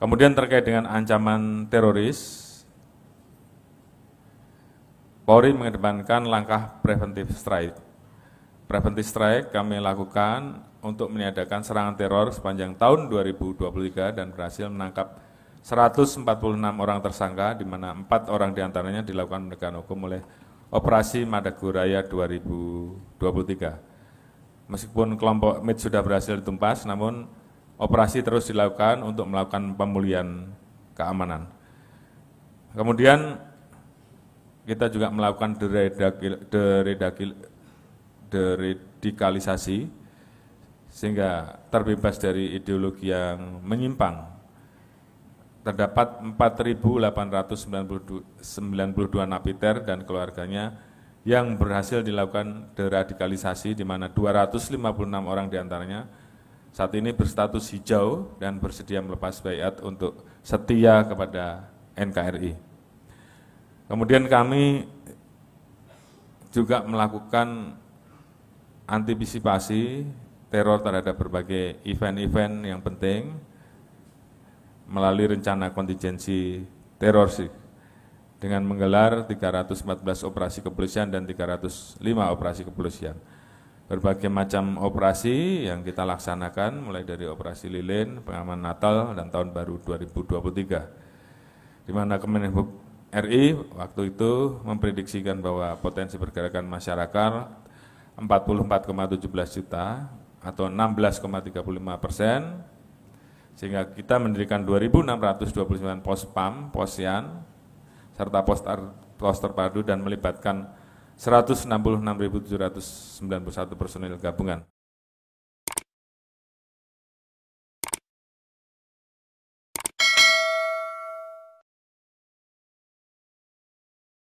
Kemudian terkait dengan ancaman teroris, Polri mengedepankan langkah preventif strike. Preventif strike kami lakukan untuk meniadakan serangan teror sepanjang tahun 2023 dan berhasil menangkap 146 orang tersangka, di mana empat orang diantaranya dilakukan penegakan hukum oleh Operasi Madaguraya 2023. Meskipun kelompok MIT sudah berhasil ditumpas, namun operasi terus dilakukan untuk melakukan pemulihan keamanan. Kemudian kita juga melakukan deradikalisasi sehingga terbebas dari ideologi yang menyimpang. Terdapat 4.892 napiter dan keluarganya yang berhasil dilakukan deradikalisasi di mana 256 orang diantaranya antaranya saat ini berstatus hijau dan bersedia melepas bayat untuk setia kepada NKRI. Kemudian kami juga melakukan antisipasi teror terhadap berbagai event-event yang penting melalui rencana kontingensi teror dengan menggelar 314 operasi kepolisian dan 305 operasi kepolisian berbagai macam operasi yang kita laksanakan mulai dari operasi lilin, pengaman Natal dan tahun baru 2023. Di mana Kemenhub RI waktu itu memprediksikan bahwa potensi pergerakan masyarakat 44,17 juta atau 16,35 persen sehingga kita mendirikan 2.629 pos PAM, YAN, serta pos, ter, pos terpadu dan melibatkan 166.791 personil gabungan.